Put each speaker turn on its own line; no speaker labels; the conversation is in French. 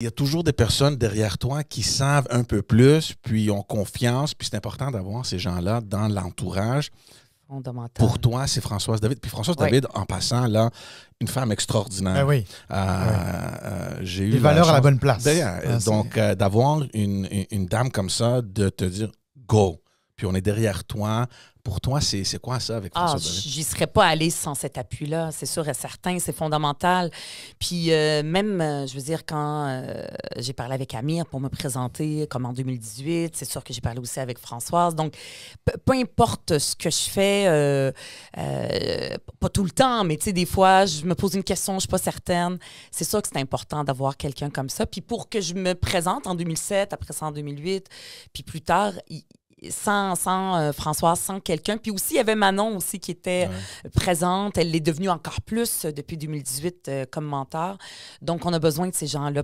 il y a toujours des personnes derrière toi qui savent un peu plus, puis ont confiance, puis c'est important d'avoir ces gens-là dans l'entourage. Pour toi, c'est Françoise David. Puis Françoise David, en passant, là, une femme extraordinaire. Ben oui. Euh, euh, j'ai eu. valeur valeurs à la bonne place. Ah, donc, euh, d'avoir une, dame comme ça, de te dire go puis on est derrière toi. Pour toi, c'est quoi ça avec ah, François ah, J'y
serais pas allée sans cet appui-là, c'est sûr et certain, c'est fondamental. Puis euh, même, euh, je veux dire, quand euh, j'ai parlé avec Amir pour me présenter, comme en 2018, c'est sûr que j'ai parlé aussi avec Françoise. Donc, peu importe ce que je fais, pas tout le temps, mais tu sais, des fois, je me pose une question, je suis pas certaine. C'est sûr que c'est important d'avoir quelqu'un comme ça. Puis pour que je me présente en 2007, après ça en 2008, puis plus tard, il, sans, sans euh, François, sans quelqu'un. Puis aussi, il y avait Manon aussi qui était présente. Elle est devenue encore plus euh, depuis 2018 euh, comme mentor. Donc, on a besoin de ces gens-là